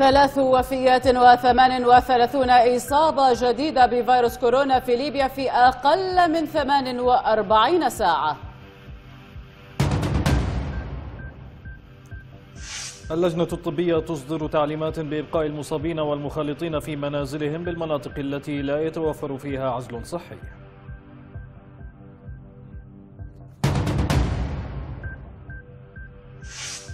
ثلاث وفيات وثمان وثلاثون إصابة جديدة بفيروس كورونا في ليبيا في أقل من 48 ساعة اللجنة الطبية تصدر تعليمات بإبقاء المصابين والمخالطين في منازلهم بالمناطق التي لا يتوفر فيها عزل صحي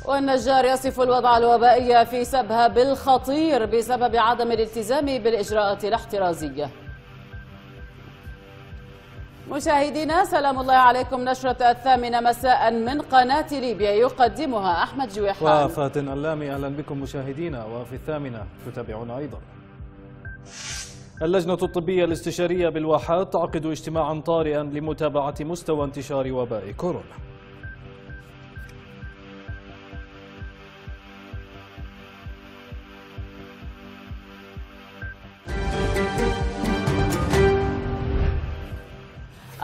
والنجار يصف الوضع الوبائي في سبها بالخطير بسبب عدم الالتزام بالإجراءات الاحترازية مشاهدينا سلام الله عليكم نشرة الثامنة مساء من قناة ليبيا يقدمها أحمد جويحان وفاتن علامي أهلا بكم مشاهدينا وفي الثامنة تتابعون أيضا اللجنة الطبية الاستشارية بالواحات تعقد اجتماعا طارئا لمتابعة مستوى انتشار وباء كورونا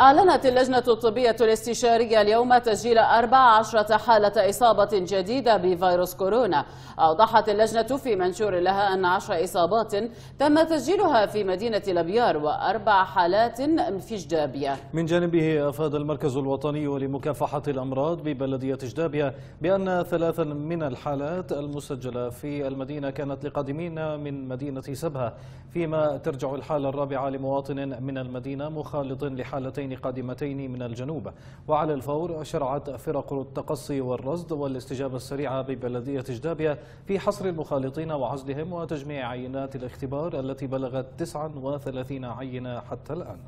أعلنت اللجنة الطبية الاستشارية اليوم تسجيل 14 حالة إصابة جديدة بفيروس كورونا أوضحت اللجنة في منشور لها أن 10 إصابات تم تسجيلها في مدينة لبيار وأربع حالات في جدابية من جانبه أفاد المركز الوطني لمكافحة الأمراض ببلدية جدابية بأن ثلاثا من الحالات المسجلة في المدينة كانت لقادمين من مدينة سبهة فيما ترجع الحالة الرابعة لمواطن من المدينة مخالط لحالتين قادمتين من الجنوب وعلى الفور شرعت فرق التقصي والرصد والاستجابة السريعة ببلدية جدابية في حصر المخالطين وعزلهم وتجميع عينات الاختبار التي بلغت 39 عينة حتى الآن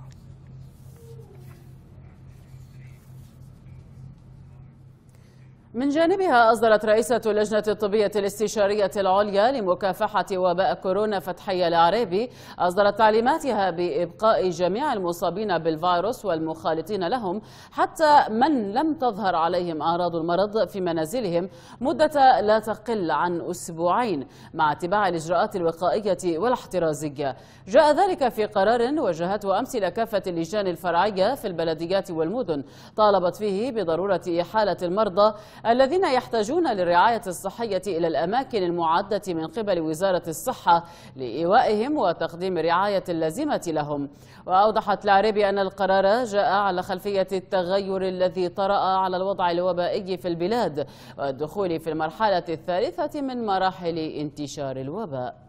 من جانبها أصدرت رئيسة اللجنة الطبية الاستشارية العليا لمكافحة وباء كورونا فتحية العريبي أصدرت تعليماتها بإبقاء جميع المصابين بالفيروس والمخالطين لهم حتى من لم تظهر عليهم أعراض المرض في منازلهم مدة لا تقل عن أسبوعين مع اتباع الإجراءات الوقائية والاحترازية جاء ذلك في قرار وجهته أمس لكافة اللجان الفرعية في البلديات والمدن طالبت فيه بضرورة إحالة المرضى الذين يحتاجون للرعاية الصحية إلى الأماكن المعدة من قبل وزارة الصحة لإيوائهم وتقديم الرعاية اللازمة لهم وأوضحت العربي أن القرار جاء على خلفية التغير الذي طرأ على الوضع الوبائي في البلاد والدخول في المرحلة الثالثة من مراحل انتشار الوباء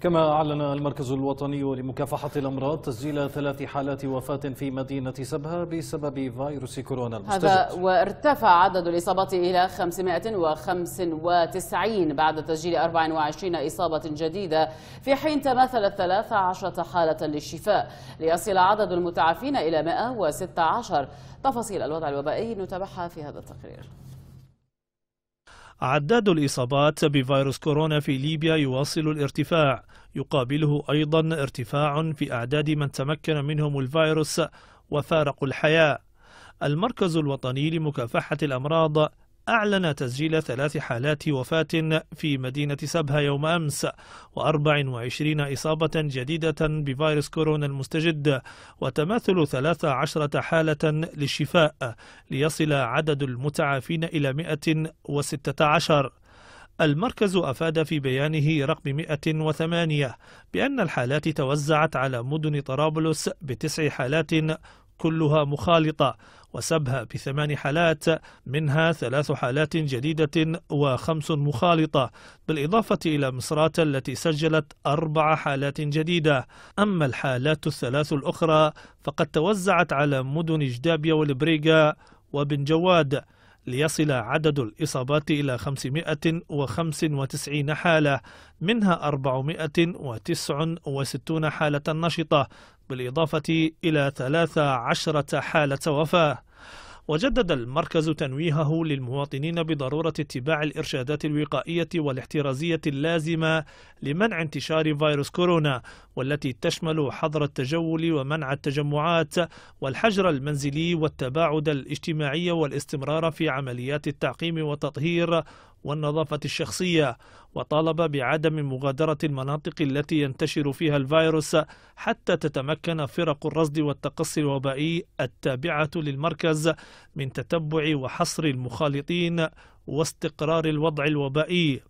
كما أعلن المركز الوطني لمكافحة الأمراض تسجيل ثلاث حالات وفاة في مدينة سبها بسبب فيروس كورونا المستجد هذا وارتفع عدد الإصابات إلى 595 بعد تسجيل 24 إصابة جديدة في حين تماثلت 13 حالة للشفاء ليصل عدد المتعافين إلى 116 تفاصيل الوضع الوبائي نتابعها في هذا التقرير عداد الإصابات بفيروس كورونا في ليبيا يواصل الارتفاع يقابله أيضا ارتفاع في أعداد من تمكن منهم الفيروس وفارقوا الحياة المركز الوطني لمكافحة الأمراض أعلن تسجيل ثلاث حالات وفاة في مدينة سبها يوم أمس و24 إصابة جديدة بفيروس كورونا المستجد وتماثل 13 حالة للشفاء ليصل عدد المتعافين إلى 116 المركز أفاد في بيانه رقم 108 بأن الحالات توزعت على مدن طرابلس بتسع حالات كلها مخالطة وسبها بثمان حالات منها ثلاث حالات جديدة وخمس مخالطة بالإضافة إلى مصرات التي سجلت أربع حالات جديدة أما الحالات الثلاث الأخرى فقد توزعت على مدن جدابيا والبريقة وبن جواد ليصل عدد الإصابات إلى 595 حالة منها 469 حالة نشطة بالإضافة إلى 13 حالة وفاة وجدد المركز تنويهه للمواطنين بضرورة اتباع الإرشادات الوقائية والاحترازية اللازمة لمنع انتشار فيروس كورونا والتي تشمل حظر التجول ومنع التجمعات والحجر المنزلي والتباعد الاجتماعي والاستمرار في عمليات التعقيم والتطهير والنظافة الشخصية وطالب بعدم مغادرة المناطق التي ينتشر فيها الفيروس حتى تتمكن فرق الرصد والتقصي الوبائي التابعة للمركز من تتبع وحصر المخالطين واستقرار الوضع الوبائي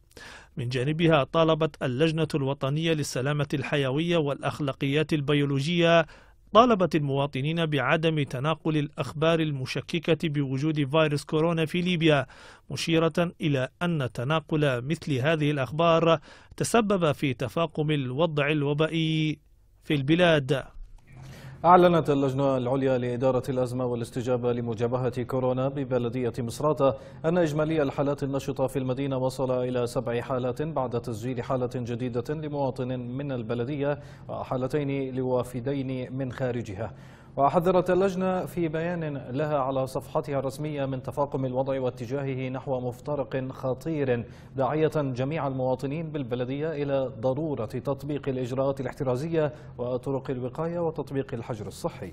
من جانبها طالبت اللجنة الوطنية للسلامة الحيوية والأخلاقيات البيولوجية طالبت المواطنين بعدم تناقل الأخبار المشككة بوجود فيروس كورونا في ليبيا مشيرة إلى أن تناقل مثل هذه الأخبار تسبب في تفاقم الوضع الوبائي في البلاد أعلنت اللجنة العليا لإدارة الأزمة والاستجابة لمجابهة كورونا ببلدية مصراتة أن إجمالي الحالات النشطة في المدينة وصل إلى سبع حالات بعد تسجيل حالة جديدة لمواطن من البلدية وحالتين لوافدين من خارجها وحذرت اللجنة في بيان لها على صفحتها الرسمية من تفاقم الوضع واتجاهه نحو مفترق خطير داعية جميع المواطنين بالبلدية إلى ضرورة تطبيق الإجراءات الاحترازية وطرق الوقاية وتطبيق الحجر الصحي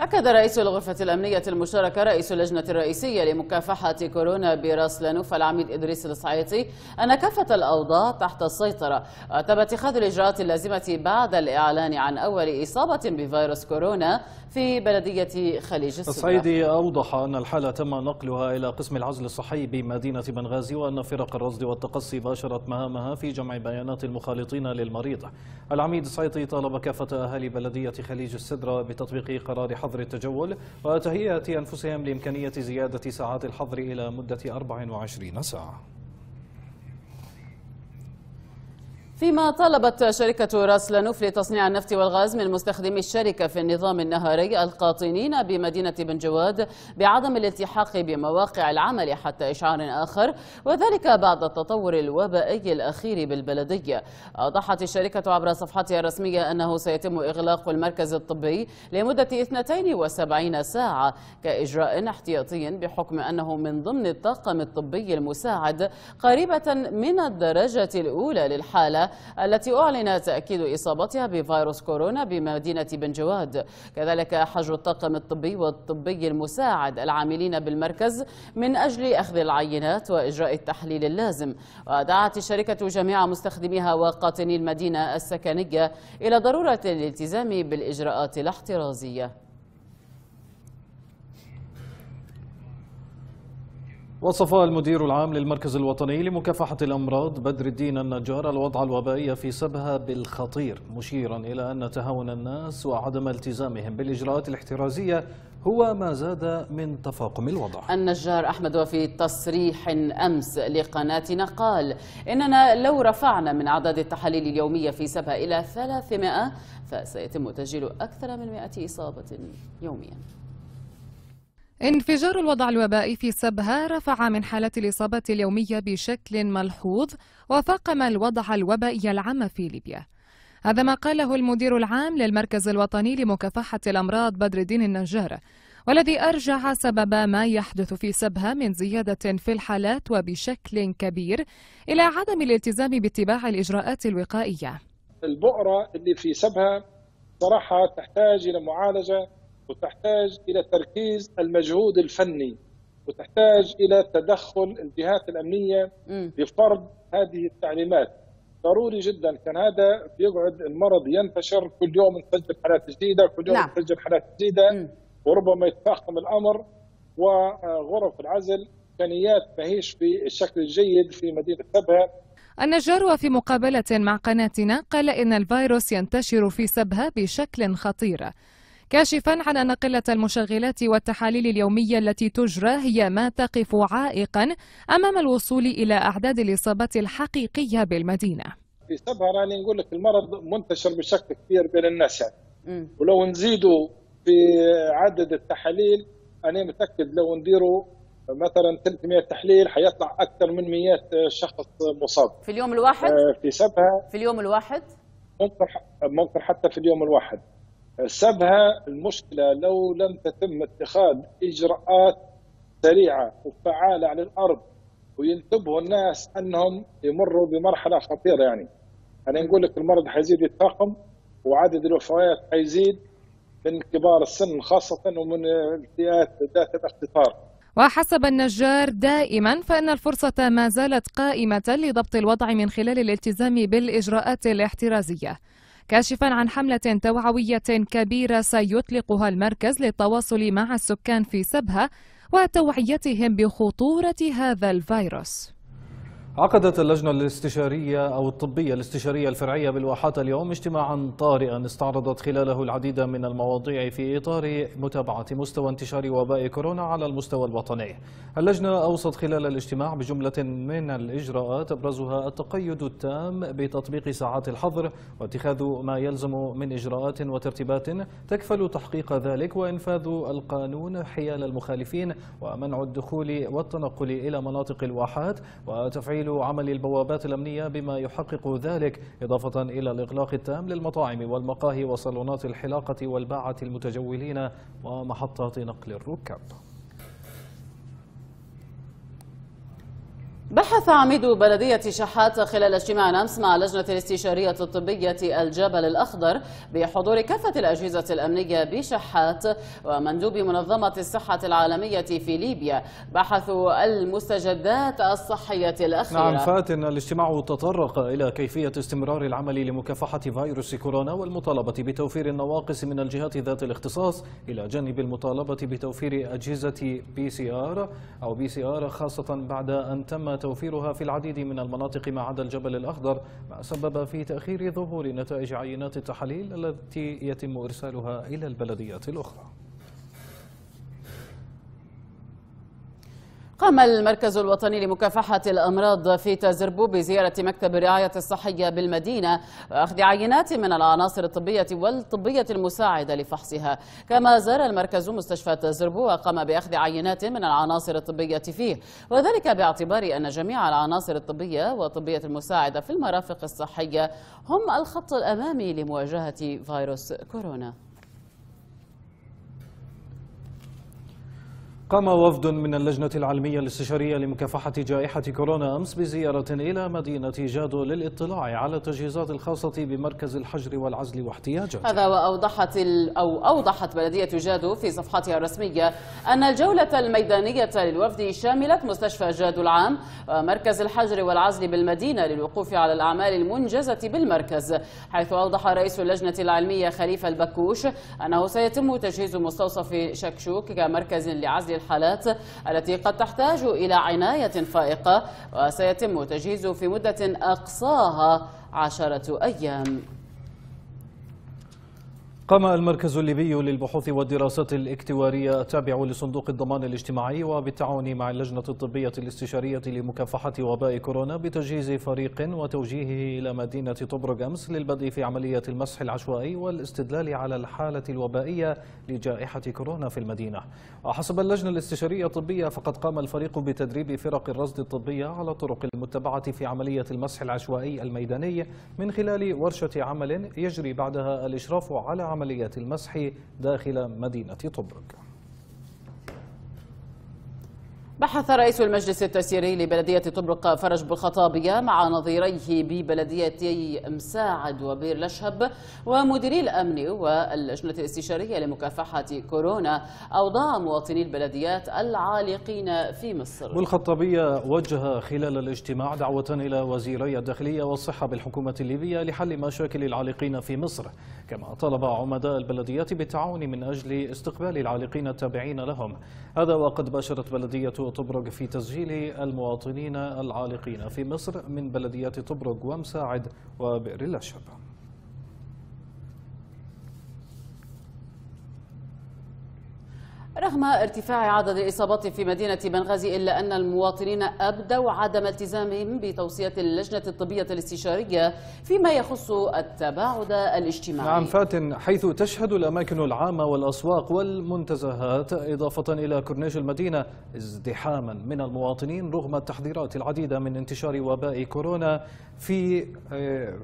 أكد رئيس الغرفة الأمنية المشاركة رئيس اللجنة الرئيسية لمكافحة كورونا براس لنوفا العميد إدريس الصعيطي أن كافة الأوضاع تحت السيطرة وتم اتخاذ الإجراءات اللازمة بعد الإعلان عن أول إصابة بفيروس كورونا في بلدية خليج السويس الصعيدي أوضح أن الحالة تم نقلها إلى قسم العزل الصحي بمدينة بنغازي وأن فرق الرصد والتقصي باشرت مهامها في جمع بيانات المخالطين للمريض العميد الصعيدي طالب كافة أهالي بلدية خليج السدرة بتطبيق قرار حظر التجول وتهيئة أنفسهم لإمكانية زيادة ساعات الحظر إلى مدة 24 ساعة فيما طلبت شركة راس لانوف لتصنيع النفط والغاز من مستخدمي الشركة في النظام النهاري القاطنين بمدينة بن جواد بعدم الالتحاق بمواقع العمل حتى إشعار آخر وذلك بعد التطور الوبائي الأخير بالبلدية أوضحت الشركة عبر صفحتها الرسمية أنه سيتم إغلاق المركز الطبي لمدة 72 ساعة كإجراء احتياطي بحكم أنه من ضمن الطاقم الطبي المساعد قريبة من الدرجة الأولى للحالة التي أعلن تأكيد إصابتها بفيروس كورونا بمدينة بن جواد كذلك حجر الطاقم الطبي والطبي المساعد العاملين بالمركز من أجل أخذ العينات وإجراء التحليل اللازم ودعت الشركة جميع مستخدميها وقاطني المدينة السكنية إلى ضرورة الالتزام بالإجراءات الاحترازية وصف المدير العام للمركز الوطني لمكافحة الأمراض بدر الدين النجار الوضع الوبائي في سبها بالخطير مشيرا إلى أن تهاون الناس وعدم التزامهم بالإجراءات الاحترازية هو ما زاد من تفاقم الوضع النجار أحمد وفي تصريح أمس لقناتنا قال إننا لو رفعنا من أعداد التحاليل اليومية في سبها إلى 300 فسيتم تسجيل أكثر من 100 إصابة يومياً انفجار الوضع الوبائي في سبها رفع من حالة الإصابة اليومية بشكل ملحوظ وفاقم الوضع الوبائي العام في ليبيا هذا ما قاله المدير العام للمركز الوطني لمكافحة الأمراض بدر الدين النجار والذي أرجع سبب ما يحدث في سبها من زيادة في الحالات وبشكل كبير إلى عدم الالتزام باتباع الإجراءات الوقائية البؤرة اللي في سبها صراحة تحتاج إلى معالجة وتحتاج الى تركيز المجهود الفني وتحتاج الى تدخل الجهات الامنيه لفرض هذه التعليمات ضروري جدا كان هذا بيقعد المرض ينتشر كل يوم نسجل حالات جديده كل يوم نسجل نعم. حالات جديده وربما يتفاقم الامر وغرف العزل امكانيات ماهيش في الشكل الجيد في مدينه سبها النجار وفي مقابلة مع قناتنا قال إن الفيروس ينتشر في سبها بشكل خطير كاشفا عن أن قلة المشغلات والتحاليل اليومية التي تجرى هي ما تقف عائقا أمام الوصول إلى أعداد الإصابات الحقيقية بالمدينة في سبها راني نقول لك المرض منتشر بشكل كبير بين الناس يعني ولو نزيدوا في عدد التحاليل انا متاكد لو نديروا مثلا 300 تحليل حيطلع اكثر من 100 شخص مصاب في اليوم الواحد آه، في سبها في اليوم الواحد ممكن ممكن حتى في اليوم الواحد سبها المشكله لو لم تتم اتخاذ اجراءات سريعه وفعاله على الارض وينتبهوا الناس انهم يمروا بمرحله خطيره يعني انا نقول لك المرض حيزيد يتفاقم وعدد الوفيات حيزيد من كبار السن خاصه ومن الفئات ذات الاختصار وحسب النجار دائما فإن الفرصة ما زالت قائمة لضبط الوضع من خلال الالتزام بالإجراءات الاحترازية كاشفا عن حملة توعوية كبيرة سيطلقها المركز للتواصل مع السكان في سبها وتوعيتهم بخطورة هذا الفيروس عقدت اللجنة الاستشارية أو الطبية الاستشارية الفرعية بالواحات اليوم اجتماعا طارئا استعرضت خلاله العديد من المواضيع في إطار متابعة مستوى انتشار وباء كورونا على المستوى الوطني اللجنة أوصت خلال الاجتماع بجملة من الإجراءات أبرزها التقيد التام بتطبيق ساعات الحظر واتخاذ ما يلزم من إجراءات وترتيبات تكفل تحقيق ذلك وإنفاذ القانون حيال المخالفين ومنع الدخول والتنقل إلى مناطق الواحات وتفعيل تكميل عمل البوابات الأمنية بما يحقق ذلك إضافة إلى الإغلاق التام للمطاعم والمقاهي وصالونات الحلاقة والباعة المتجولين ومحطات نقل الركاب بحث عميد بلدية شحات خلال اجتماع أمس مع لجنة الاستشارية الطبية الجبل الأخضر بحضور كافة الأجهزة الأمنية بشحات ومندوب منظمة الصحة العالمية في ليبيا بحثوا المستجدات الصحية الأخيرة نعم فاتن الاجتماع تطرق إلى كيفية استمرار العمل لمكافحة فيروس كورونا والمطالبة بتوفير النواقص من الجهات ذات الاختصاص إلى جانب المطالبة بتوفير أجهزة بي سي آر أو بي سي آر خاصة بعد أن تم تم توفيرها في العديد من المناطق ما عدا الجبل الأخضر ما سبب في تأخير ظهور نتائج عينات التحاليل التي يتم إرسالها إلى البلديات الأخرى قام المركز الوطني لمكافحة الأمراض في تازربو بزيارة مكتب الرعاية الصحية بالمدينة وأخذ عينات من العناصر الطبية والطبية المساعدة لفحصها كما زار المركز مستشفى تازربو وقام بأخذ عينات من العناصر الطبية فيه وذلك باعتبار أن جميع العناصر الطبية والطبية المساعدة في المرافق الصحية هم الخط الأمامي لمواجهة فيروس كورونا قام وفد من اللجنة العلمية الاستشارية لمكافحة جائحة كورونا أمس بزيارة إلى مدينة جادو للاطلاع على التجهيزات الخاصة بمركز الحجر والعزل واحتياجاته هذا وأوضحت ال أو أوضحت بلدية جادو في صفحتها الرسمية أن الجولة الميدانية للوفد شملت مستشفى جادو العام ومركز الحجر والعزل بالمدينة للوقوف على الأعمال المنجزة بالمركز حيث أوضح رئيس اللجنة العلمية خليفة البكوش أنه سيتم تجهيز مستوصف شكشوك كمركز لعزل الحالات التي قد تحتاج إلى عناية فائقة وسيتم تجهيزه في مدة أقصاها عشرة أيام قام المركز الليبي للبحوث والدراسات الاكتوارية التابع لصندوق الضمان الاجتماعي وبالتعاون مع اللجنة الطبية الاستشارية لمكافحة وباء كورونا بتجهيز فريق وتوجيهه إلى مدينة طبرق أمس للبدء في عملية المسح العشوائي والاستدلال على الحالة الوبائية لجائحة كورونا في المدينة وحسب اللجنة الاستشارية الطبية فقد قام الفريق بتدريب فرق الرصد الطبية على الطرق المتبعة في عملية المسح العشوائي الميداني من خلال ورشة عمل يجري بعدها الإشراف على عملية المسح داخل مدينة طبرق بحث رئيس المجلس التسييري لبلدية طبرق فرج بالخطابية مع نظيريه ببلديتي مساعد وبير لشهب ومديري الأمن واللجنة الاستشارية لمكافحة كورونا أوضاع مواطني البلديات العالقين في مصر بالخطابية وجه خلال الاجتماع دعوة إلى وزيري الداخلية والصحة بالحكومة الليبية لحل مشاكل العالقين في مصر كما طلب عمداء البلديات بالتعاون من أجل استقبال العالقين التابعين لهم هذا وقد باشرت بلدية طبرق في تسجيل المواطنين العالقين في مصر من بلديات طبرق ومساعد وبئر الأشرب رغم ارتفاع عدد الإصابات في مدينة بنغازي إلا أن المواطنين أبدوا عدم التزامهم بتوصية اللجنة الطبية الاستشارية فيما يخص التباعد الاجتماعي نعم فاتن حيث تشهد الأماكن العامة والأسواق والمنتزهات إضافة إلى كورنيش المدينة ازدحاما من المواطنين رغم التحذيرات العديدة من انتشار وباء كورونا في آه،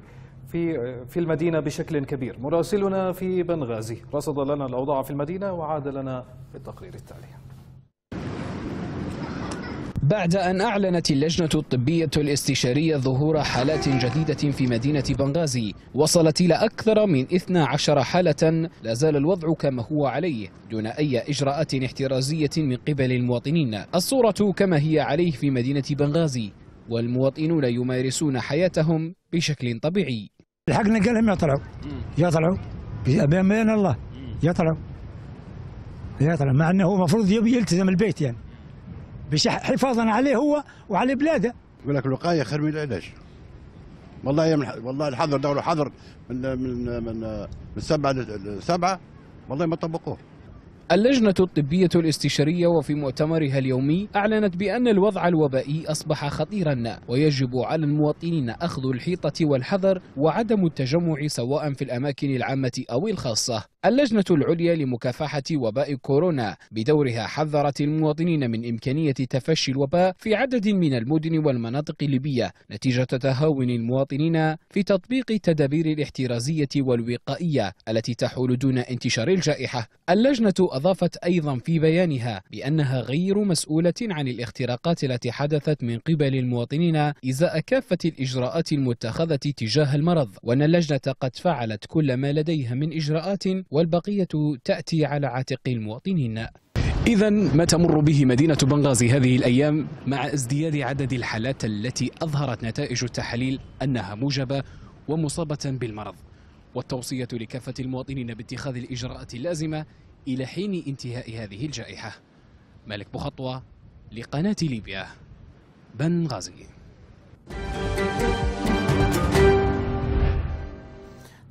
في في المدينة بشكل كبير مراسلنا في بنغازي رصد لنا الأوضاع في المدينة وعاد لنا بالتقرير التالي بعد أن أعلنت اللجنة الطبية الاستشارية ظهور حالات جديدة في مدينة بنغازي وصلت إلى أكثر من 12 حالة لا زال الوضع كما هو عليه دون أي إجراءات احترازية من قبل المواطنين الصورة كما هي عليه في مدينة بنغازي والمواطنون يمارسون حياتهم بشكل طبيعي لحقنا قالهم يطلعوا يطلعوا بين الله يطلعوا يطلع مع انه هو المفروض يلتزم البيت يعني باش حفاظا عليه هو وعلى بلاده يقول لك الوقايه خير من العلاج والله يمن والله الحظر دوله حظر من من من, من سبعه لسبعه والله ما طبقوه اللجنة الطبية الاستشارية وفي مؤتمرها اليومي أعلنت بأن الوضع الوبائي أصبح خطيرا ويجب على المواطنين أخذ الحيطة والحذر وعدم التجمع سواء في الأماكن العامة أو الخاصة اللجنة العليا لمكافحة وباء كورونا بدورها حذرت المواطنين من إمكانية تفشي الوباء في عدد من المدن والمناطق الليبية نتيجة تهاون المواطنين في تطبيق التدابير الاحترازية والوقائية التي تحول دون انتشار الجائحة اللجنة أضافت أيضا في بيانها بأنها غير مسؤولة عن الاختراقات التي حدثت من قبل المواطنين إزاء كافة الإجراءات المتخذة تجاه المرض وأن اللجنة قد فعلت كل ما لديها من إجراءات والبقية تأتي على عاتق المواطنين إذا ما تمر به مدينة بنغازي هذه الأيام مع ازدياد عدد الحالات التي أظهرت نتائج التحاليل أنها موجبة ومصابة بالمرض والتوصية لكافة المواطنين باتخاذ الإجراءات اللازمة إلى حين انتهاء هذه الجائحة مالك بخطوة لقناة ليبيا بنغازي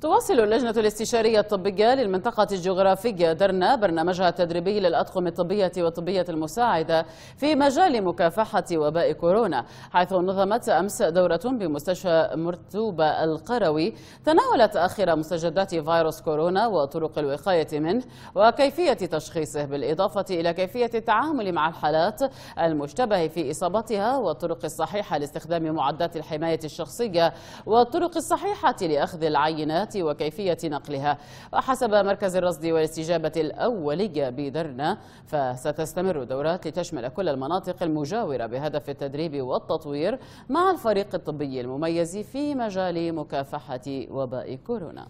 تواصل اللجنة الاستشارية الطبية للمنطقة الجغرافية درنا برنامجها التدريبي للأطقم الطبية والطبية المساعدة في مجال مكافحة وباء كورونا حيث نظمت أمس دورة بمستشفى مرتوبة القروي تناولت آخر مستجدات فيروس كورونا وطرق الوقاية منه وكيفية تشخيصه بالإضافة إلى كيفية التعامل مع الحالات المشتبه في إصابتها والطرق الصحيحة لاستخدام معدات الحماية الشخصية والطرق الصحيحة لأخذ العينات وكيفية نقلها وحسب مركز الرصد والاستجابة الأولية بدرنا فستستمر دورات لتشمل كل المناطق المجاورة بهدف التدريب والتطوير مع الفريق الطبي المميز في مجال مكافحة وباء كورونا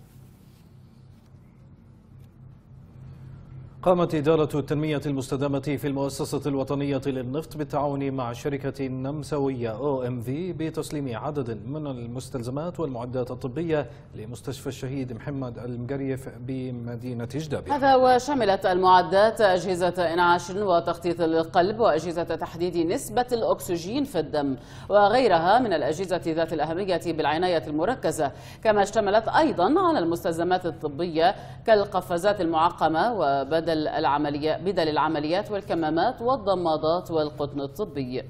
قامت إدارة التنمية المستدامة في المؤسسة الوطنية للنفط بالتعاون مع شركة نمساوية OMV بتسليم عدد من المستلزمات والمعدات الطبية لمستشفى الشهيد محمد المقريف بمدينة جدابي هذا وشملت المعدات أجهزة إنعاش وتخطيط للقلب وأجهزة تحديد نسبة الأكسجين في الدم وغيرها من الأجهزة ذات الأهمية بالعناية المركزة كما اشتملت أيضا على المستلزمات الطبية كالقفازات المعقمة وبدل بدل العمليات بدل العمليات والكمامات والضمادات والقطن الطبي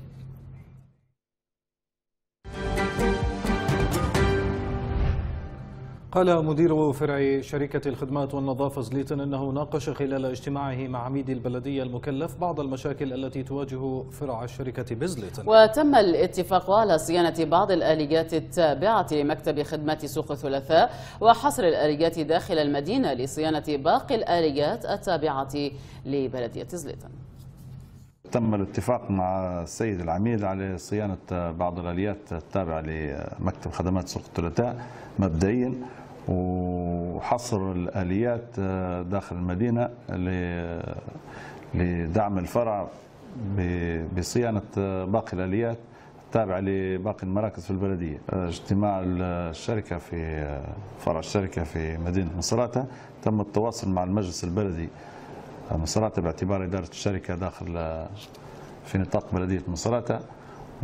قال مدير فرع شركة الخدمات والنظافة زليتن أنه ناقش خلال اجتماعه مع عميد البلدية المكلف بعض المشاكل التي تواجه فرع الشركة بزليتن وتم الاتفاق على صيانة بعض الآليات التابعة لمكتب خدمات سوق الثلاثاء وحصر الآليات داخل المدينة لصيانة باقي الآليات التابعة لبلدية زليتن تم الاتفاق مع السيد العميد على صيانة بعض الآليات التابعة لمكتب خدمات سوق الثلاثاء مبدئيا وحصر الآليات آه، داخل المدينة لدعم الفرع بصيانة آه، باقي الآليات التابعة لباقي المراكز في البلدية آه، اجتماع الشركة في فرع الشركة في مدينة مصراتة تم التواصل مع المجلس البلدي مصراتة باعتبار إدارة الشركة داخل في نطاق بلدية مصراتة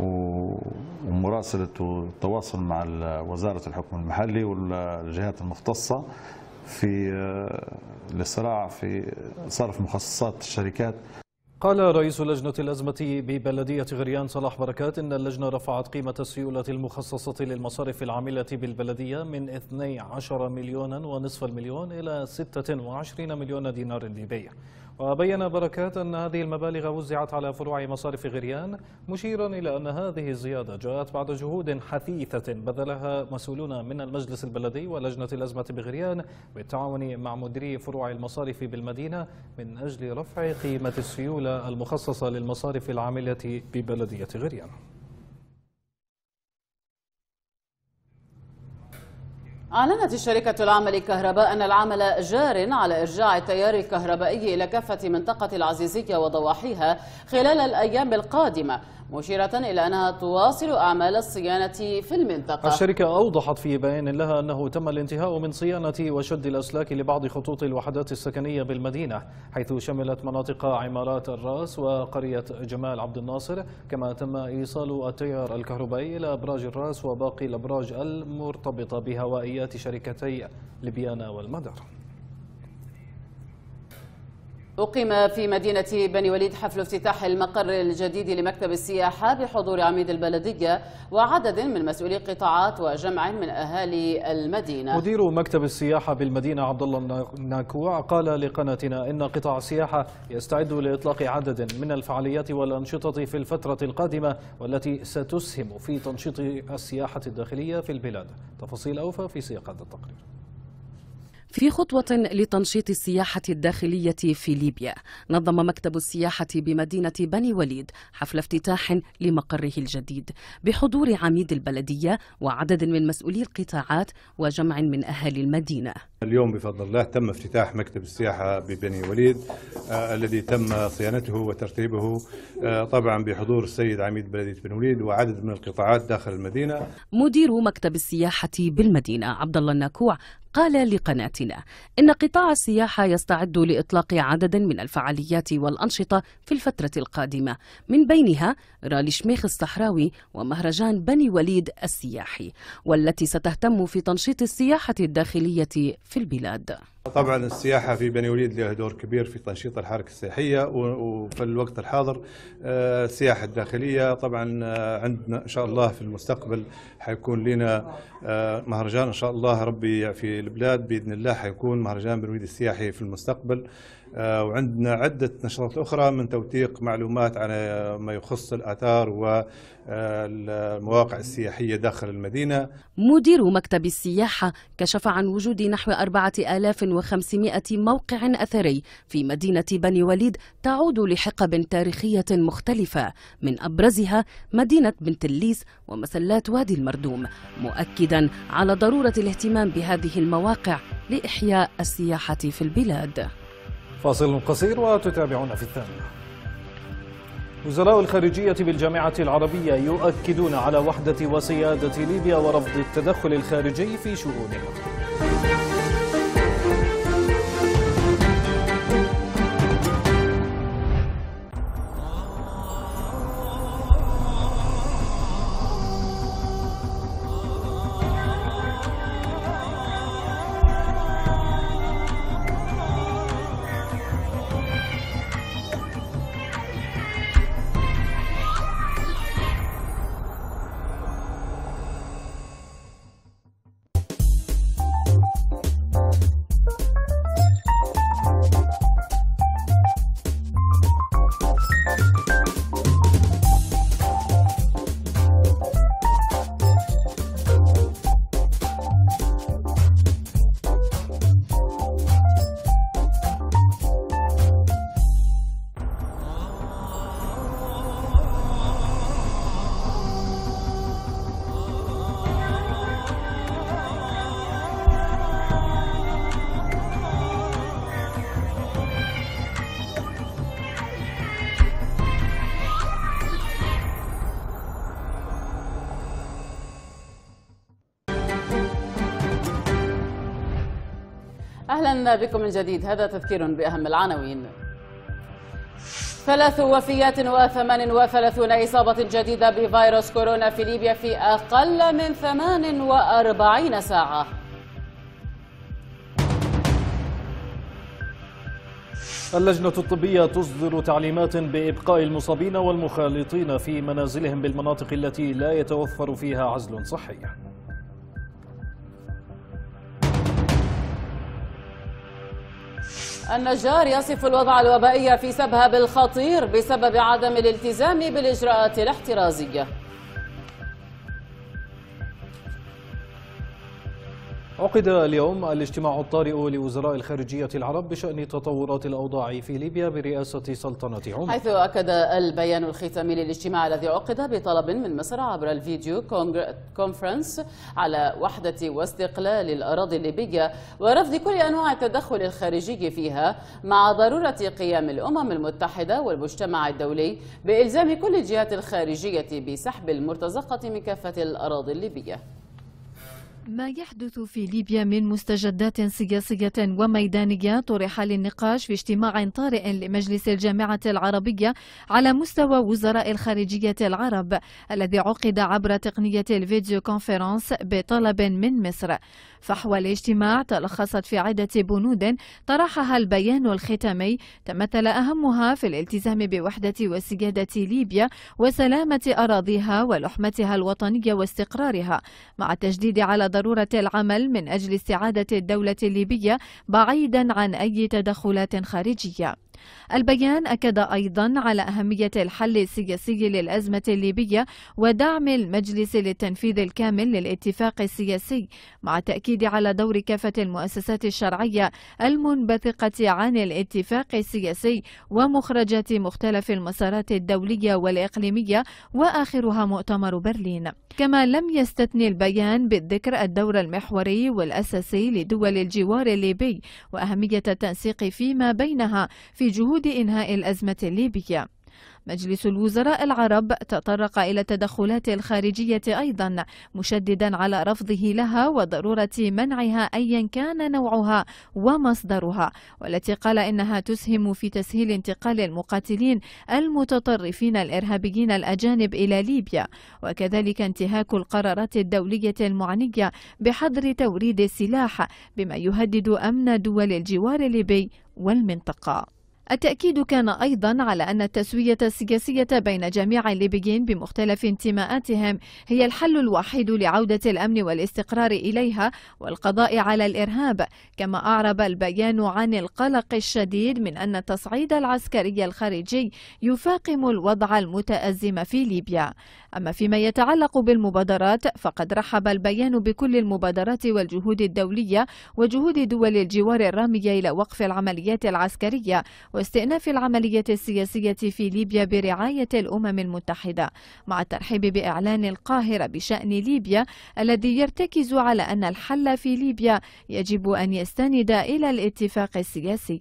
ومراسله التواصل مع وزاره الحكم المحلي والجهات المختصه في الصراع آه، في صرف مخصصات الشركات قال رئيس لجنة الأزمة ببلدية غريان صلاح بركات إن اللجنة رفعت قيمة السيولة المخصصة للمصارف العاملة بالبلدية من 12 مليونا ونصف المليون إلى 26 مليون دينار ليبي وبين بركات أن هذه المبالغ وزعت على فروع مصارف غريان مشيرا إلى أن هذه الزيادة جاءت بعد جهود حثيثة بذلها مسؤولون من المجلس البلدي ولجنة الأزمة بغريان بالتعاون مع مديري فروع المصارف بالمدينة من أجل رفع قيمة السيولة المخصصة للمصارف العاملة ببلدية غريان أعلنت الشركة العامة للكهرباء أن العمل جار على إرجاع التيار الكهربائي إلى كافة منطقة العزيزية وضواحيها خلال الأيام القادمة مشيرة إلى أنها تواصل أعمال الصيانة في المنطقة الشركة أوضحت في بيان لها أنه تم الانتهاء من صيانة وشد الأسلاك لبعض خطوط الوحدات السكنية بالمدينة حيث شملت مناطق عمارات الراس وقرية جمال عبد الناصر كما تم إيصال التيار الكهربائي إلى أبراج الراس وباقي الأبراج المرتبطة بهوائيات شركتي ليبيانا والمدر أقيم في مدينة بني وليد حفل افتتاح المقر الجديد لمكتب السياحة بحضور عميد البلدية وعدد من مسؤولي قطاعات وجمع من أهالي المدينة مدير مكتب السياحة بالمدينة عبد الله الناكوع قال لقناتنا إن قطاع السياحة يستعد لإطلاق عدد من الفعاليات والأنشطة في الفترة القادمة والتي ستسهم في تنشيط السياحة الداخلية في البلاد تفاصيل أوفى في سياق هذا التقرير في خطوة لتنشيط السياحة الداخلية في ليبيا نظم مكتب السياحة بمدينة بني وليد حفل افتتاح لمقره الجديد بحضور عميد البلدية وعدد من مسؤولي القطاعات وجمع من أهالي المدينة اليوم بفضل الله تم افتتاح مكتب السياحة ببني وليد آه الذي تم صيانته وترتيبه آه طبعا بحضور السيد عميد بلدية بني وليد وعدد من القطاعات داخل المدينة مدير مكتب السياحة بالمدينة عبد الله الناكوع قال لقناتنا إن قطاع السياحة يستعد لإطلاق عدد من الفعاليات والأنشطة في الفترة القادمة من بينها رالي شميخ الصحراوي ومهرجان بني وليد السياحي والتي ستهتم في تنشيط السياحة الداخلية في البلاد طبعا السياحة في بني وليد لها دور كبير في تنشيط الحركة السياحية وفي الوقت الحاضر آه، السياحة الداخلية طبعا آه، عندنا إن شاء الله في المستقبل حيكون لنا آه، مهرجان إن شاء الله ربي في البلاد بإذن الله حيكون مهرجان بني وليد السياحي في المستقبل آه، وعندنا عدة نشاطات أخرى من توثيق معلومات عن ما يخص الآثار والمواقع السياحية داخل المدينة مدير مكتب السياحة كشف عن وجود نحو 4500 موقع أثري في مدينة بني وليد تعود لحقب تاريخية مختلفة من أبرزها مدينة بنت الليس ومسلات وادي المردوم مؤكدا على ضرورة الاهتمام بهذه المواقع لإحياء السياحة في البلاد فاصل قصير وتتابعون في الثانية وزراء الخارجية بالجامعة العربية يؤكدون على وحدة وسيادة ليبيا ورفض التدخل الخارجي في شؤونها أهلا بكم من جديد هذا تذكير بأهم العناوين ثلاث وفيات و 38 إصابة جديدة بفيروس كورونا في ليبيا في أقل من 48 ساعة اللجنة الطبية تصدر تعليمات بإبقاء المصابين والمخالطين في منازلهم بالمناطق التي لا يتوفر فيها عزل صحي النجار يصف الوضع الوبائي في سبها بالخطير بسبب عدم الالتزام بالإجراءات الاحترازية عقد اليوم الاجتماع الطارئ لوزراء الخارجية العرب بشأن تطورات الأوضاع في ليبيا برئاسة سلطنة عمر حيث أكد البيان الختامي للاجتماع الذي عقد بطلب من مصر عبر الفيديو كونفرنس على وحدة واستقلال الأراضي الليبية ورفض كل أنواع التدخل الخارجي فيها مع ضرورة قيام الأمم المتحدة والمجتمع الدولي بإلزام كل الجهات الخارجية بسحب المرتزقة من كافة الأراضي الليبية ما يحدث في ليبيا من مستجدات سياسية وميدانية طرح للنقاش في اجتماع طارئ لمجلس الجامعة العربية على مستوى وزراء الخارجية العرب الذي عقد عبر تقنية الفيديو كونفرنس بطلب من مصر فحوى الاجتماع تلخصت في عدة بنود طرحها البيان الختامي تمثل أهمها في الالتزام بوحدة وسيادة ليبيا وسلامة أراضيها ولحمتها الوطنية واستقرارها مع التجديد على ضرورة العمل من أجل استعادة الدولة الليبية بعيدا عن أي تدخلات خارجية البيان أكد أيضا على أهمية الحل السياسي للأزمة الليبية ودعم المجلس للتنفيذ الكامل للاتفاق السياسي مع التأكيد على دور كافة المؤسسات الشرعية المنبثقة عن الاتفاق السياسي ومخرجات مختلف المسارات الدولية والإقليمية وآخرها مؤتمر برلين كما لم يستثني البيان بالذكر الدور المحوري والأساسي لدول الجوار الليبي وأهمية التنسيق فيما بينها في في جهود إنهاء الأزمة الليبية مجلس الوزراء العرب تطرق إلى التدخلات الخارجية أيضا مشددا على رفضه لها وضرورة منعها أيا كان نوعها ومصدرها والتي قال إنها تسهم في تسهيل انتقال المقاتلين المتطرفين الإرهابيين الأجانب إلى ليبيا وكذلك انتهاك القرارات الدولية المعنية بحظر توريد السلاح بما يهدد أمن دول الجوار الليبي والمنطقة التأكيد كان أيضا على أن التسوية السياسية بين جميع الليبيين بمختلف انتماءاتهم هي الحل الوحيد لعودة الأمن والاستقرار إليها والقضاء على الإرهاب كما أعرب البيان عن القلق الشديد من أن التصعيد العسكري الخارجي يفاقم الوضع المتأزم في ليبيا أما فيما يتعلق بالمبادرات فقد رحب البيان بكل المبادرات والجهود الدولية وجهود دول الجوار الرامية إلى وقف العمليات العسكرية واستئناف العملية السياسية في ليبيا برعاية الأمم المتحدة مع الترحيب بإعلان القاهرة بشأن ليبيا الذي يرتكز على أن الحل في ليبيا يجب أن يستند إلى الاتفاق السياسي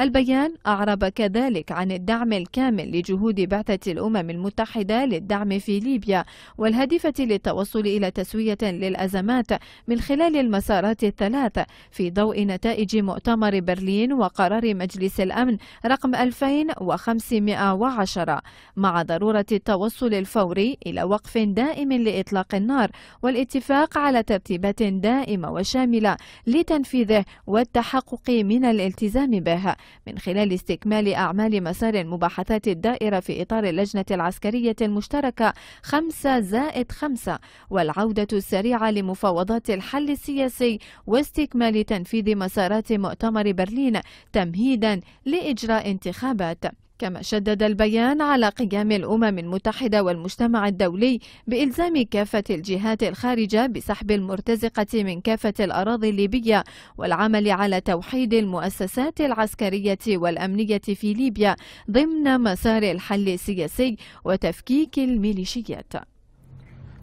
البيان أعرب كذلك عن الدعم الكامل لجهود بعثة الأمم المتحدة للدعم في ليبيا والهادفة للتوصل إلى تسوية للأزمات من خلال المسارات الثلاث في ضوء نتائج مؤتمر برلين وقرار مجلس الأمن رقم 2510 مع ضرورة التوصل الفوري إلى وقف دائم لإطلاق النار والاتفاق على ترتيبات دائمة وشاملة لتنفيذه والتحقق من الالتزام به من خلال استكمال أعمال مسار مباحثات الدائرة في إطار اللجنة العسكرية المشتركة 5 زائد 5 والعودة السريعة لمفاوضات الحل السياسي واستكمال تنفيذ مسارات مؤتمر برلين تمهيدا لإجراء انتخابات كما شدد البيان على قيام الأمم المتحدة والمجتمع الدولي بإلزام كافة الجهات الخارجة بسحب المرتزقة من كافة الأراضي الليبية والعمل على توحيد المؤسسات العسكرية والأمنية في ليبيا ضمن مسار الحل السياسي وتفكيك الميليشيات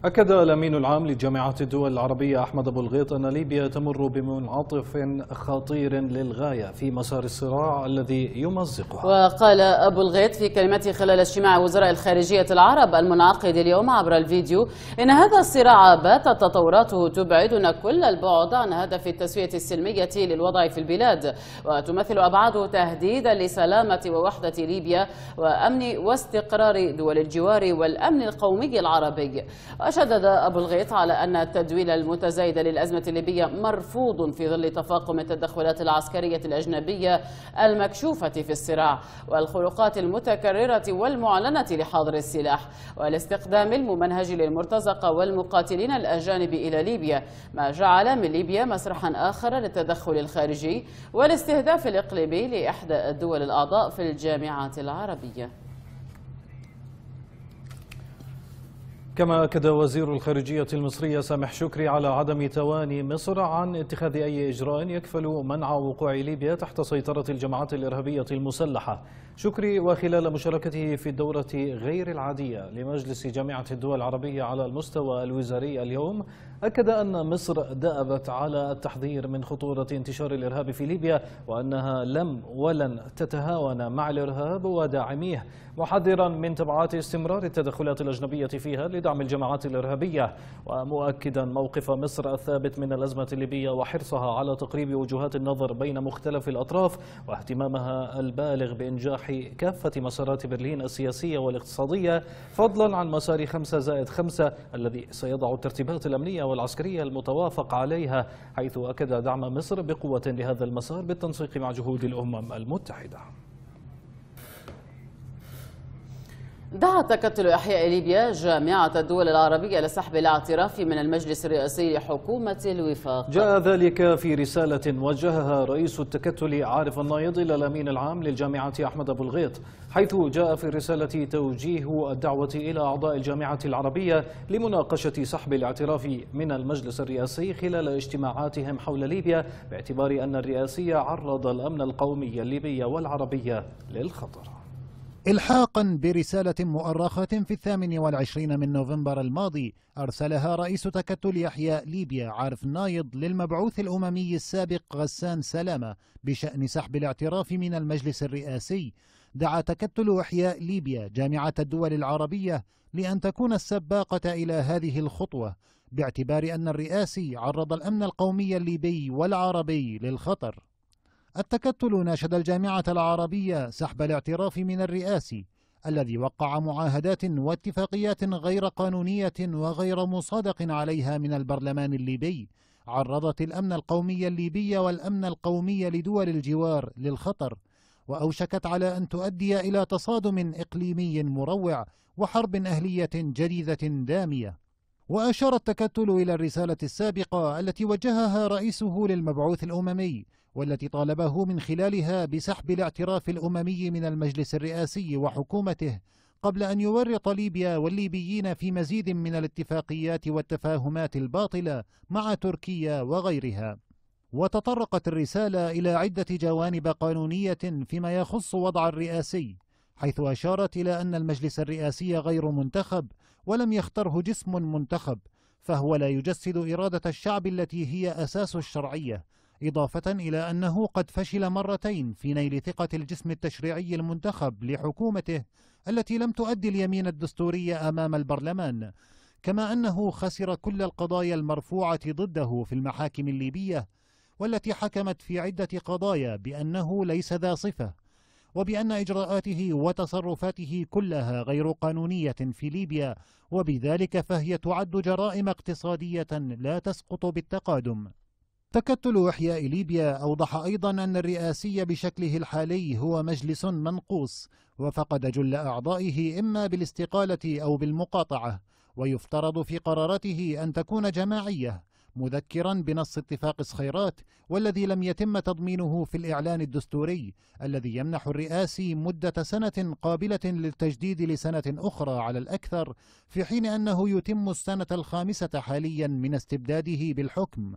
أكد الأمين العام لجامعة الدول العربية أحمد أبو الغيط أن ليبيا تمر بمنعطف خطير للغاية في مسار الصراع الذي يمزقها وقال أبو الغيط في كلمته خلال اجتماع وزراء الخارجية العرب المنعقد اليوم عبر الفيديو إن هذا الصراع باتت تطوراته تبعدنا كل البعد عن هدف التسوية السلمية للوضع في البلاد وتمثل أبعاده تهديدا لسلامة ووحدة ليبيا وأمن واستقرار دول الجوار والأمن القومي العربي وشدد أبو الغيط على أن التدويل المتزايد للأزمة الليبية مرفوض في ظل تفاقم التدخلات العسكرية الأجنبية المكشوفة في الصراع والخروقات المتكررة والمعلنة لحاضر السلاح والاستخدام الممنهج للمرتزقة والمقاتلين الأجانب إلى ليبيا ما جعل من ليبيا مسرحا آخر للتدخل الخارجي والاستهداف الإقليمي لإحدى الدول الأعضاء في الجامعات العربية كما أكد وزير الخارجية المصرية سامح شكري على عدم تواني مصر عن اتخاذ أي إجراء يكفل منع وقوع ليبيا تحت سيطرة الجماعات الإرهابية المسلحة شكري وخلال مشاركته في الدورة غير العادية لمجلس جامعة الدول العربية على المستوى الوزاري اليوم أكد أن مصر دأبت على التحذير من خطورة انتشار الإرهاب في ليبيا وأنها لم ولن تتهاون مع الإرهاب وداعميه محذرا من تبعات استمرار التدخلات الأجنبية فيها لدعم الجماعات الإرهابية ومؤكدا موقف مصر الثابت من الأزمة الليبية وحرصها على تقريب وجهات النظر بين مختلف الأطراف واهتمامها البالغ بإنجاح بفتح كافة مسارات برلين السياسية والاقتصادية فضلا عن مسار 5 زائد 5 الذي سيضع الترتيبات الأمنية والعسكرية المتوافق عليها حيث أكد دعم مصر بقوة لهذا المسار بالتنسيق مع جهود الأمم المتحدة دعا تكتل إحياء ليبيا جامعة الدول العربية لسحب الاعتراف من المجلس الرئاسي لحكومة الوفاق جاء ذلك في رسالة وجهها رئيس التكتل عارف النايض إلى الأمين العام للجامعة أحمد أبو الغيط حيث جاء في الرسالة توجيه الدعوة إلى أعضاء الجامعة العربية لمناقشة سحب الاعتراف من المجلس الرئاسي خلال اجتماعاتهم حول ليبيا باعتبار أن الرئاسي عرض الأمن القومي الليبي والعربي للخطر إلحاقا برسالة مؤرخة في الثامن والعشرين من نوفمبر الماضي أرسلها رئيس تكتل يحيى ليبيا عارف نايض للمبعوث الأممي السابق غسان سلامة بشأن سحب الاعتراف من المجلس الرئاسي دعا تكتل أحياء ليبيا جامعة الدول العربية لأن تكون السباقة إلى هذه الخطوة باعتبار أن الرئاسي عرض الأمن القومي الليبي والعربي للخطر التكتل ناشد الجامعة العربية سحب الاعتراف من الرئاسي الذي وقع معاهدات واتفاقيات غير قانونية وغير مصادق عليها من البرلمان الليبي عرضت الأمن القومي الليبي والأمن القومي لدول الجوار للخطر وأوشكت على أن تؤدي إلى تصادم إقليمي مروع وحرب أهلية جديدة دامية وأشار التكتل إلى الرسالة السابقة التي وجهها رئيسه للمبعوث الأممي والتي طالبه من خلالها بسحب الاعتراف الأممي من المجلس الرئاسي وحكومته قبل أن يورط ليبيا والليبيين في مزيد من الاتفاقيات والتفاهمات الباطلة مع تركيا وغيرها وتطرقت الرسالة إلى عدة جوانب قانونية فيما يخص وضع الرئاسي حيث أشارت إلى أن المجلس الرئاسي غير منتخب ولم يختره جسم منتخب فهو لا يجسد إرادة الشعب التي هي أساس الشرعية إضافة إلى أنه قد فشل مرتين في نيل ثقة الجسم التشريعي المنتخب لحكومته التي لم تؤدي اليمين الدستورية أمام البرلمان كما أنه خسر كل القضايا المرفوعة ضده في المحاكم الليبية والتي حكمت في عدة قضايا بأنه ليس ذا صفة وبأن إجراءاته وتصرفاته كلها غير قانونية في ليبيا وبذلك فهي تعد جرائم اقتصادية لا تسقط بالتقادم تكتل إحياء ليبيا أوضح أيضا أن الرئاسي بشكله الحالي هو مجلس منقوص وفقد جل أعضائه إما بالاستقالة أو بالمقاطعة ويفترض في قراراته أن تكون جماعية مذكرا بنص اتفاق صخيرات والذي لم يتم تضمينه في الإعلان الدستوري الذي يمنح الرئاسي مدة سنة قابلة للتجديد لسنة أخرى على الأكثر في حين أنه يتم السنة الخامسة حاليا من استبداده بالحكم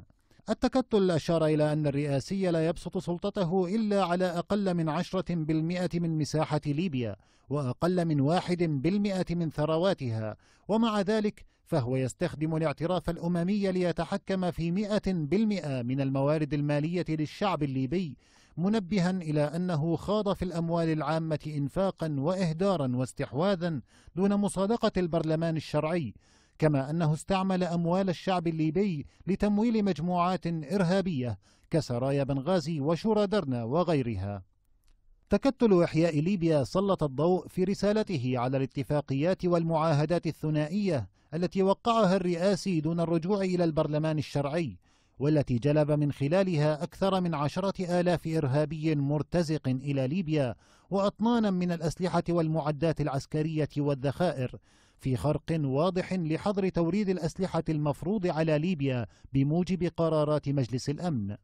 التكتل أشار إلى أن الرئاسي لا يبسط سلطته إلا على أقل من عشرة بالمئة من مساحة ليبيا وأقل من واحد بالمئة من ثرواتها ومع ذلك فهو يستخدم الاعتراف الأممي ليتحكم في مئة بالمئة من الموارد المالية للشعب الليبي منبها إلى أنه خاض في الأموال العامة إنفاقا وإهدارا واستحواذا دون مصادقة البرلمان الشرعي كما أنه استعمل أموال الشعب الليبي لتمويل مجموعات إرهابية كسرايا بنغازي وشورى درنا وغيرها تكتل إحياء ليبيا سلط الضوء في رسالته على الاتفاقيات والمعاهدات الثنائية التي وقعها الرئاسي دون الرجوع إلى البرلمان الشرعي والتي جلب من خلالها أكثر من عشرة آلاف إرهابي مرتزق إلى ليبيا وأطنانا من الأسلحة والمعدات العسكرية والذخائر في خرق واضح لحظر توريد الأسلحة المفروض على ليبيا بموجب قرارات مجلس الأمن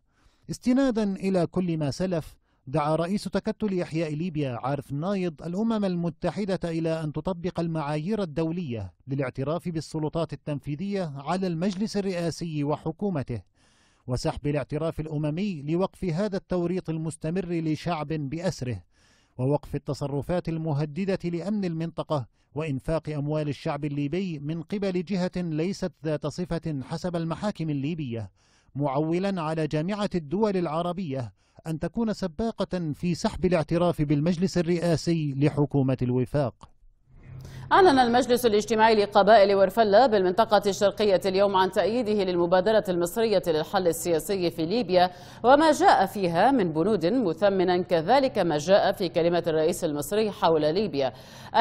استنادا إلى كل ما سلف دعا رئيس تكتل إحياء ليبيا عارف نايض الأمم المتحدة إلى أن تطبق المعايير الدولية للاعتراف بالسلطات التنفيذية على المجلس الرئاسي وحكومته وسحب الاعتراف الأممي لوقف هذا التوريط المستمر لشعب بأسره ووقف التصرفات المهددة لأمن المنطقة وإنفاق أموال الشعب الليبي من قبل جهة ليست ذات صفة حسب المحاكم الليبية معولا على جامعة الدول العربية أن تكون سباقة في سحب الاعتراف بالمجلس الرئاسي لحكومة الوفاق أعلن المجلس الاجتماعي لقبائل ورفلة بالمنطقة الشرقية اليوم عن تأييده للمبادرة المصرية للحل السياسي في ليبيا وما جاء فيها من بنود مثمنا كذلك ما جاء في كلمة الرئيس المصري حول ليبيا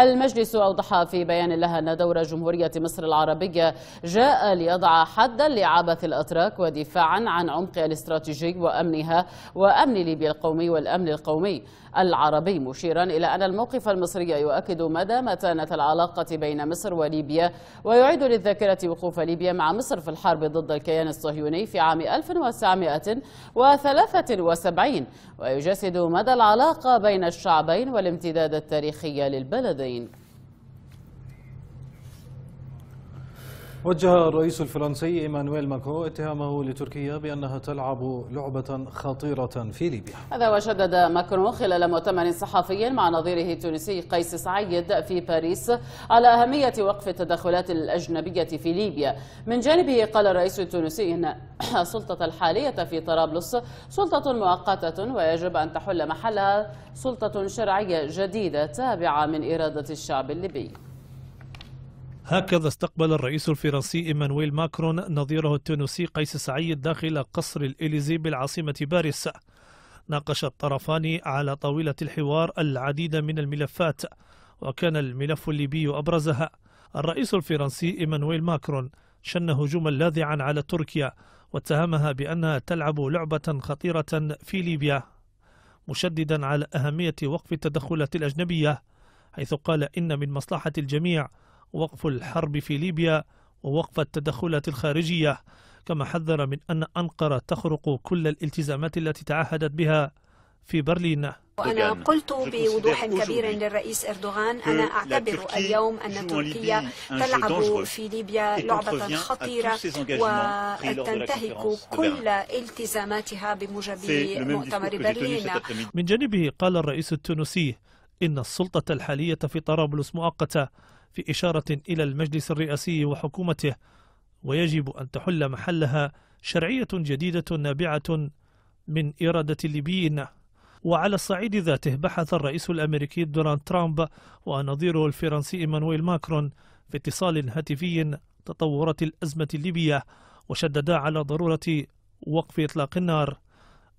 المجلس أوضح في بيان لها أن دور جمهورية مصر العربية جاء ليضع حدا لعبث الأتراك ودفاعا عن عمقها الاستراتيجي وأمنها وأمن ليبيا القومي والأمن القومي العربي مشيرا إلى أن الموقف المصري يؤكد مدى متانة العربية العلاقة بين مصر وليبيا ويعيد للذاكرة وقوف ليبيا مع مصر في الحرب ضد الكيان الصهيوني في عام 1973 ويجسد مدى العلاقة بين الشعبين والامتداد التاريخي للبلدين وجه الرئيس الفرنسي إيمانويل ماكرو اتهامه لتركيا بأنها تلعب لعبة خطيرة في ليبيا هذا وشدد ماكرو خلال مؤتمر صحفي مع نظيره التونسي قيس سعيد في باريس على أهمية وقف التدخلات الأجنبية في ليبيا من جانبه قال الرئيس التونسي إن السلطة الحالية في طرابلس سلطة مؤقتة ويجب أن تحل محلها سلطة شرعية جديدة تابعة من إرادة الشعب الليبي هكذا استقبل الرئيس الفرنسي إيمانويل ماكرون نظيره التونسي قيس سعيد داخل قصر الإليزي بالعاصمة باريس ناقش الطرفان على طاولة الحوار العديد من الملفات وكان الملف الليبي أبرزها الرئيس الفرنسي إيمانويل ماكرون شن هجوما لاذعا على تركيا واتهمها بأنها تلعب لعبة خطيرة في ليبيا مشددا على أهمية وقف التدخلات الأجنبية حيث قال إن من مصلحة الجميع وقف الحرب في ليبيا ووقف التدخلات الخارجية كما حذر من أن أنقرة تخرق كل الالتزامات التي تعهدت بها في برلين وأنا قلت بوضوح كبير للرئيس إردوغان أنا أعتبر اليوم أن تركيا تلعب في ليبيا لعبة خطيرة وتنتهك كل التزاماتها بموجب مؤتمر برلين من جانبه قال الرئيس التونسي إن السلطة الحالية في طرابلس مؤقتة في إشارة إلى المجلس الرئاسي وحكومته ويجب أن تحل محلها شرعية جديدة نابعة من إرادة الليبيين وعلى الصعيد ذاته بحث الرئيس الأمريكي دونالد ترامب ونظيره الفرنسي إيمانويل ماكرون في اتصال هاتفي تطورات الأزمة الليبية وشددا على ضرورة وقف إطلاق النار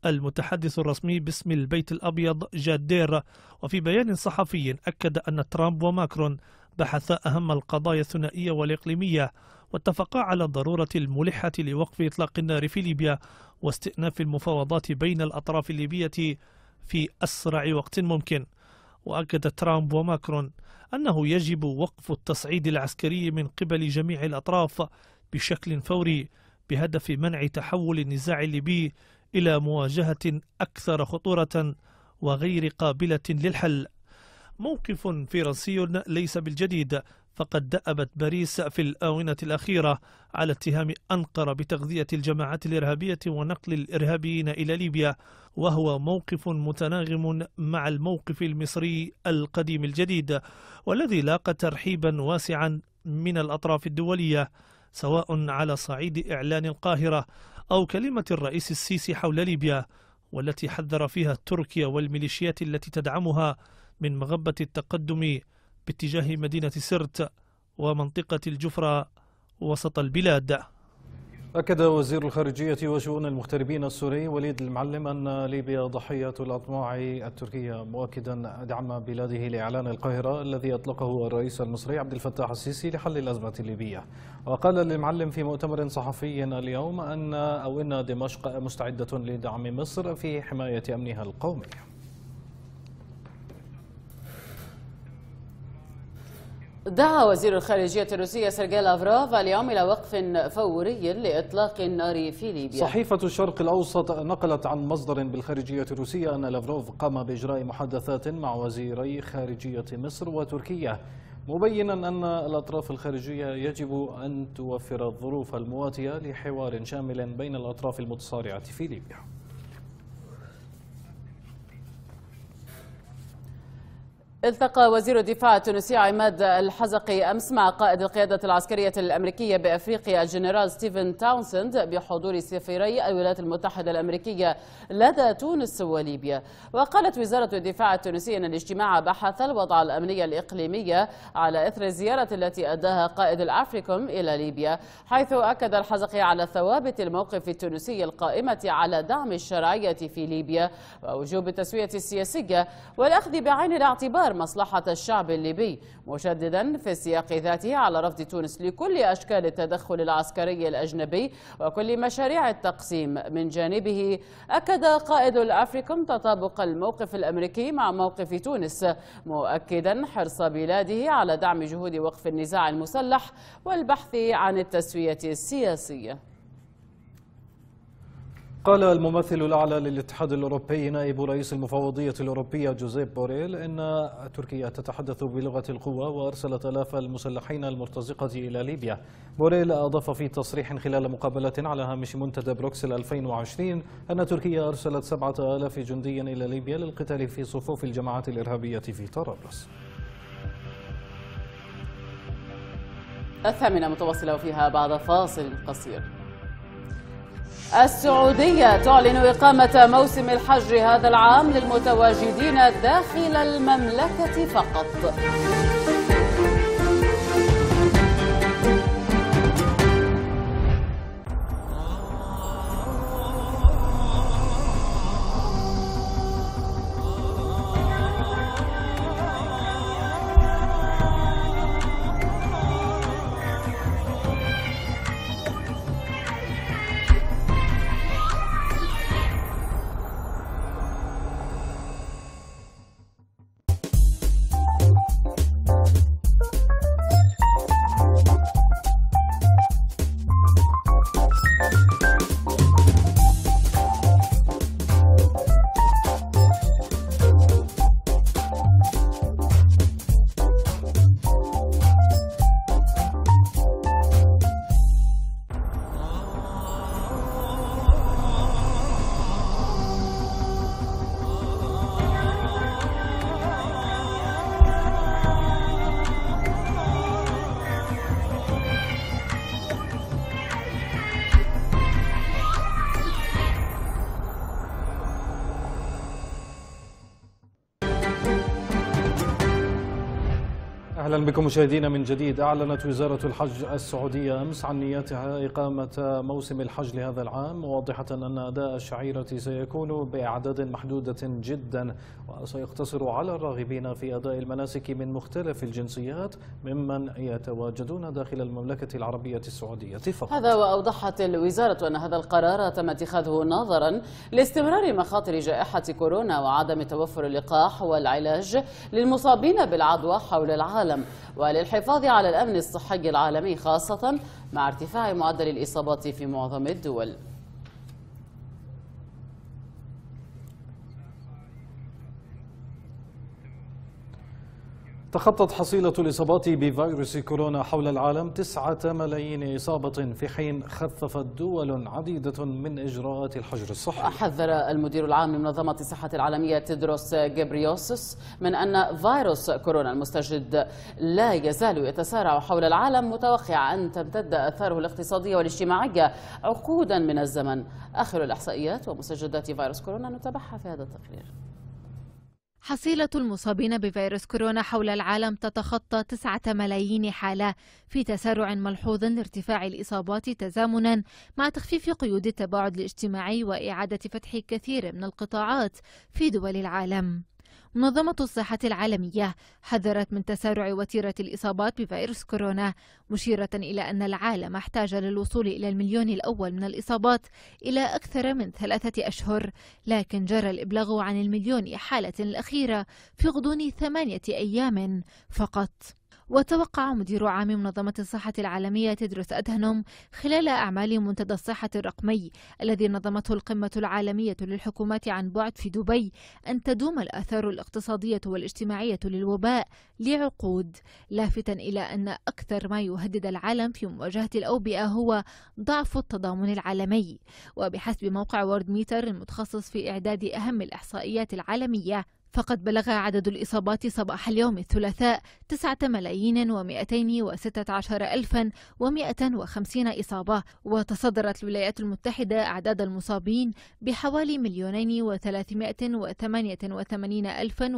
المتحدث الرسمي باسم البيت الأبيض جاد دير وفي بيان صحفي أكد أن ترامب وماكرون بحثا أهم القضايا الثنائية والإقليمية واتفقا على الضرورة الملحة لوقف إطلاق النار في ليبيا واستئناف المفاوضات بين الأطراف الليبية في أسرع وقت ممكن وأكد ترامب وماكرون أنه يجب وقف التصعيد العسكري من قبل جميع الأطراف بشكل فوري بهدف منع تحول النزاع الليبي إلى مواجهة أكثر خطورة وغير قابلة للحل موقف فرنسي ليس بالجديد فقد دأبت باريس في الآونة الأخيرة على اتهام أنقرة بتغذية الجماعات الإرهابية ونقل الإرهابيين إلى ليبيا وهو موقف متناغم مع الموقف المصري القديم الجديد والذي لاقى ترحيبا واسعا من الأطراف الدولية سواء على صعيد إعلان القاهرة أو كلمة الرئيس السيسي حول ليبيا والتي حذر فيها تركيا والميليشيات التي تدعمها من مغبة التقدم باتجاه مدينة سرت ومنطقة الجفرة وسط البلاد أكد وزير الخارجية وشؤون المغتربين السوري وليد المعلم أن ليبيا ضحية الأطماع التركية مؤكدا دعم بلاده لإعلان القاهرة الذي أطلقه الرئيس المصري عبد الفتاح السيسي لحل الأزمة الليبية وقال المعلم في مؤتمر صحفي اليوم أن أو إن دمشق مستعدة لدعم مصر في حماية أمنها القومي دعا وزير الخارجية الروسية سيرجي لافروف اليوم إلى وقف فوري لإطلاق النار في ليبيا صحيفة الشرق الأوسط نقلت عن مصدر بالخارجية الروسية أن لافروف قام بإجراء محادثات مع وزيري خارجية مصر وتركيا مبينا أن الأطراف الخارجية يجب أن توفر الظروف المواتية لحوار شامل بين الأطراف المتصارعة في ليبيا التقى وزير الدفاع التونسي عماد الحزقي أمس مع قائد القيادة العسكرية الأمريكية بأفريقيا الجنرال ستيفن تاونسند بحضور سفيري الولايات المتحدة الأمريكية لدى تونس وليبيا وقالت وزارة الدفاع التونسية أن الاجتماع بحث الوضع الأمني الإقليمي على إثر الزيارة التي أداها قائد الأفريكوم إلى ليبيا حيث أكد الحزقي على ثوابت الموقف التونسي القائمة على دعم الشرعية في ليبيا ووجوب التسوية السياسية والأخذ بعين الاعتبار مصلحة الشعب الليبي مشددا في السياق ذاته على رفض تونس لكل أشكال التدخل العسكري الأجنبي وكل مشاريع التقسيم من جانبه أكد قائد الأفريكم تطابق الموقف الأمريكي مع موقف تونس مؤكدا حرص بلاده على دعم جهود وقف النزاع المسلح والبحث عن التسوية السياسية قال الممثل الأعلى للاتحاد الأوروبي نائب رئيس المفوضية الأوروبية جوزيف بوريل إن تركيا تتحدث بلغة القوة وأرسلت آلاف المسلحين المرتزقة إلى ليبيا بوريل أضاف في تصريح خلال مقابلة على هامش منتدى بروكسل 2020 أن تركيا أرسلت سبعة آلاف جندي إلى ليبيا للقتال في صفوف الجماعات الإرهابية في طرابلس الثامنة متواصلة فيها بعد فاصل قصير السعودية تعلن إقامة موسم الحج هذا العام للمتواجدين داخل المملكة فقط اهلا بكم مشاهدينا من جديد اعلنت وزاره الحج السعوديه امس عن نيتها اقامه موسم الحج لهذا العام واضحه ان اداء الشعيره سيكون باعداد محدوده جدا سيقتصر على الراغبين في أداء المناسك من مختلف الجنسيات ممن يتواجدون داخل المملكة العربية السعودية فقط هذا وأوضحت الوزارة أن هذا القرار تم اتخاذه نظرا لاستمرار مخاطر جائحة كورونا وعدم توفر اللقاح والعلاج للمصابين بالعدوى حول العالم وللحفاظ على الأمن الصحي العالمي خاصة مع ارتفاع معدل الإصابات في معظم الدول تخطت حصيلة الإصابات بفيروس كورونا حول العالم تسعة ملايين إصابة في حين خففت دول عديدة من إجراءات الحجر الصحي حذر المدير العام لمنظمة الصحة العالمية تدروس جبريوسس من أن فيروس كورونا المستجد لا يزال يتسارع حول العالم متوقع أن تمتد أثاره الاقتصادية والاجتماعية عقودا من الزمن آخر الإحصائيات ومستجدات فيروس كورونا نتابعها في هذا التقرير حصيلة المصابين بفيروس كورونا حول العالم تتخطى 9 ملايين حالة في تسارع ملحوظ لارتفاع الإصابات تزامنا مع تخفيف قيود التباعد الاجتماعي وإعادة فتح كثير من القطاعات في دول العالم منظمة الصحة العالمية حذرت من تسارع وتيرة الإصابات بفيروس كورونا مشيرة إلى أن العالم احتاج للوصول إلى المليون الأول من الإصابات إلى أكثر من ثلاثة أشهر لكن جرى الإبلاغ عن المليون حالة الأخيرة في غضون ثمانية أيام فقط وتوقع مدير عام منظمة الصحة العالمية تدرس أدهنوم خلال أعمال منتدى الصحة الرقمي الذي نظمته القمة العالمية للحكومات عن بعد في دبي أن تدوم الآثار الاقتصادية والاجتماعية للوباء لعقود لافتا إلى أن أكثر ما يهدد العالم في مواجهة الأوبئة هو ضعف التضامن العالمي وبحسب موقع وورد ميتر المتخصص في إعداد أهم الإحصائيات العالمية فقد بلغ عدد الإصابات صباح اليوم الثلاثاء تسعة ملايين وستة عشر ألفا و وخمسين إصابة وتصدرت الولايات المتحدة أعداد المصابين بحوالي مليونين وثلاثمائة وثمانية وثمانين ألفا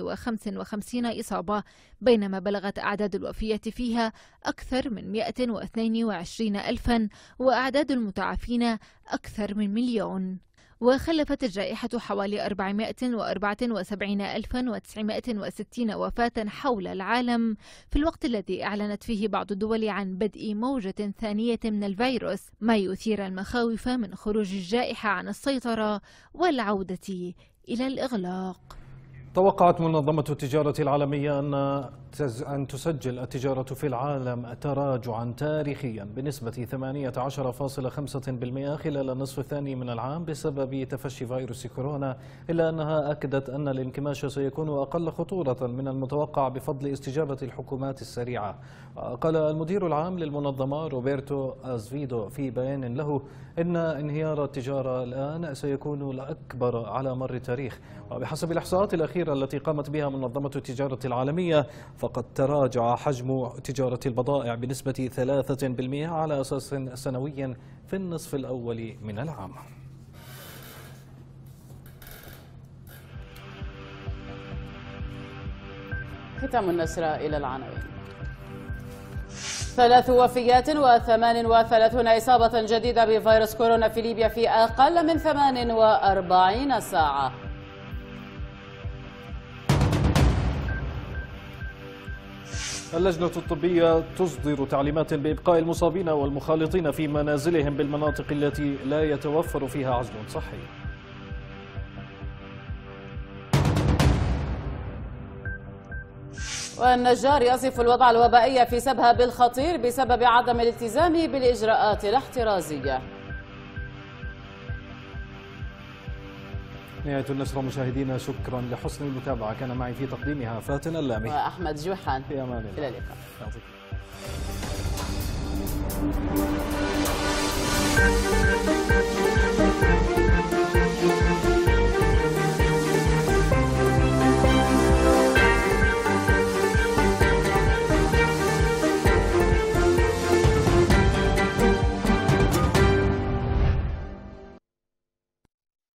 وخمس وخمسين إصابة بينما بلغت أعداد الوفية فيها أكثر من واثنين وعشرين ألفا وأعداد المتعافين أكثر من مليون وخلفت الجائحة حوالي 474960 وفاة حول العالم في الوقت الذي أعلنت فيه بعض الدول عن بدء موجة ثانية من الفيروس ما يثير المخاوف من خروج الجائحة عن السيطرة والعودة إلى الإغلاق توقعت منظمة التجارة العالمية أن أن تسجل التجارة في العالم تراجعا تاريخيا بنسبة 18.5% خلال النصف الثاني من العام بسبب تفشي فيروس كورونا إلا أنها أكدت أن الانكماش سيكون أقل خطورة من المتوقع بفضل استجابة الحكومات السريعة قال المدير العام للمنظمة روبرتو أزفيدو في بيان له إن انهيار التجارة الآن سيكون الأكبر على مر التاريخ وبحسب الإحصاءات الأخيرة التي قامت بها منظمة التجارة العالمية فقد تراجع حجم تجارة البضائع بنسبة 3% على أساس سنوي في النصف الأول من العام ختام النشرة إلى العناوين ثلاث وفيات وثمان وثلاثون إصابة جديدة بفيروس كورونا في ليبيا في أقل من 48 ساعة اللجنة الطبية تصدر تعليمات بإبقاء المصابين والمخالطين في منازلهم بالمناطق التي لا يتوفر فيها عزل صحي والنجار يصف الوضع الوبائي في سبها بالخطير بسبب عدم الالتزام بالإجراءات الاحترازية نهاية النشرة مشاهدينا شكرا لحسن المتابعة كان معي في تقديمها فاتن اللامي وأحمد جوحان في أمان الله إلى اللقاء